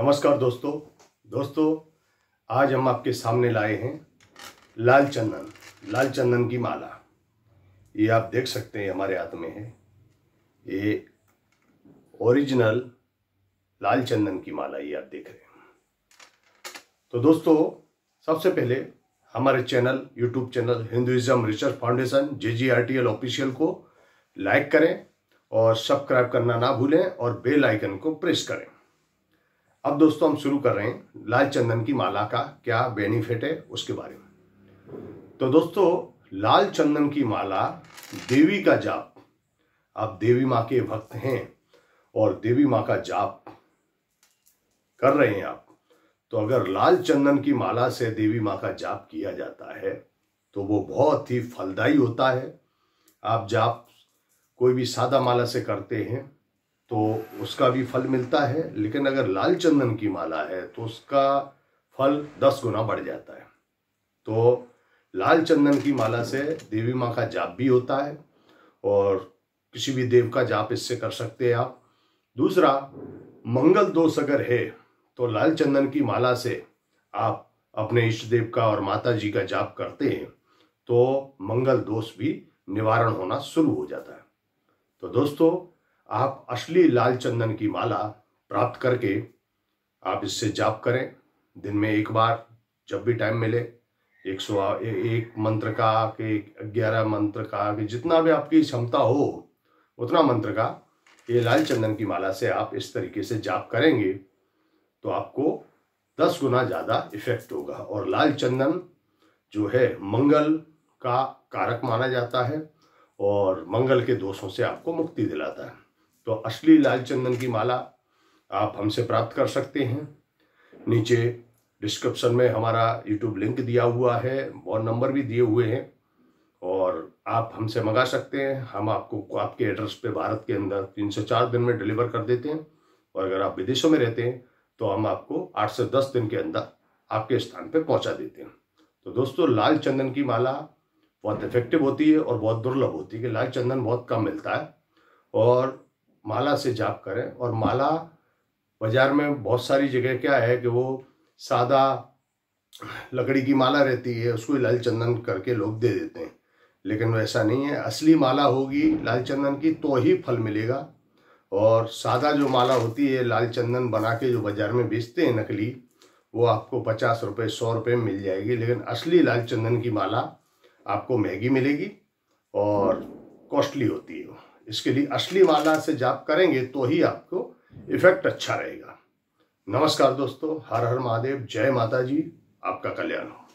नमस्कार दोस्तों दोस्तों आज हम आपके सामने लाए हैं लाल चंदन लाल चंदन की माला ये आप देख सकते हैं हमारे हाथ में है ये ओरिजिनल लाल चंदन की माला ये आप देख रहे हैं तो दोस्तों सबसे पहले हमारे channel YouTube channel Hinduism research foundation J G R T L official को लाइक करें और सब्सक्राइब करना ना भूलें और बेल आइकन को प्रेस करें अब दोस्तों हम शुरू कर रहे हैं लाल चंदन की माला का क्या बेनिफिट है उसके बारे में तो दोस्तों लाल चंदन की माला देवी का जाप आप देवी माँ के भक्त हैं और देवी माँ का जाप कर रहे हैं आप तो अगर लाल चंदन की माला से देवी माँ का जाप किया जाता है तो वो बहुत ही फलदायी होता है आप जाप कोई भी सादा माला से करते हैं तो उसका भी फल मिलता है लेकिन अगर लाल चंदन की माला है तो उसका फल दस गुना बढ़ जाता है तो लाल चंदन की माला से देवी माँ का जाप भी होता है और किसी भी देव का जाप इससे कर सकते हैं आप दूसरा मंगल दोष अगर है तो लाल चंदन की माला से आप अपने इष्ट देव का और माता जी का जाप करते हैं तो मंगल दोष भी निवारण होना शुरू हो जाता है तो दोस्तों आप असली लाल चंदन की माला प्राप्त करके आप इससे जाप करें दिन में एक बार जब भी टाइम मिले एक सौ एक मंत्र का के ग्यारह मंत्र का के जितना भी आपकी क्षमता हो उतना मंत्र का ये लाल चंदन की माला से आप इस तरीके से जाप करेंगे तो आपको दस गुना ज़्यादा इफेक्ट होगा और लाल चंदन जो है मंगल का कारक माना जाता है और मंगल के दोषों से आपको मुक्ति दिलाता है तो असली लाल चंदन की माला आप हमसे प्राप्त कर सकते हैं नीचे डिस्क्रिप्शन में हमारा यूट्यूब लिंक दिया हुआ है और नंबर भी दिए हुए हैं और आप हमसे मंगा सकते हैं हम आपको आपके एड्रेस पे भारत के अंदर तीन से चार दिन में डिलीवर कर देते हैं और अगर आप विदेशों में रहते हैं तो हम आपको आठ से दस दिन के अंदर आपके स्थान पर पहुंचा देते हैं तो दोस्तों लाल चंदन की माला बहुत इफेक्टिव होती है और बहुत दुर्लभ होती है कि लाल चंदन बहुत कम मिलता है और माला से जाप करें और माला बाजार में बहुत सारी जगह क्या है कि वो सादा लकड़ी की माला रहती है उसको लाल चंदन करके लोग दे देते हैं लेकिन वैसा नहीं है असली माला होगी लाल चंदन की तो ही फल मिलेगा और सादा जो माला होती है लाल चंदन बना के जो बाज़ार में बेचते हैं नकली वो आपको पचास रुपये सौ रुपये में मिल जाएगी लेकिन असली लाल चंदन की माला आपको महंगी मिलेगी और कॉस्टली होती है वो इसके लिए असली वाला से जाप करेंगे तो ही आपको इफेक्ट अच्छा रहेगा नमस्कार दोस्तों हर हर महादेव जय माता जी आपका कल्याण हो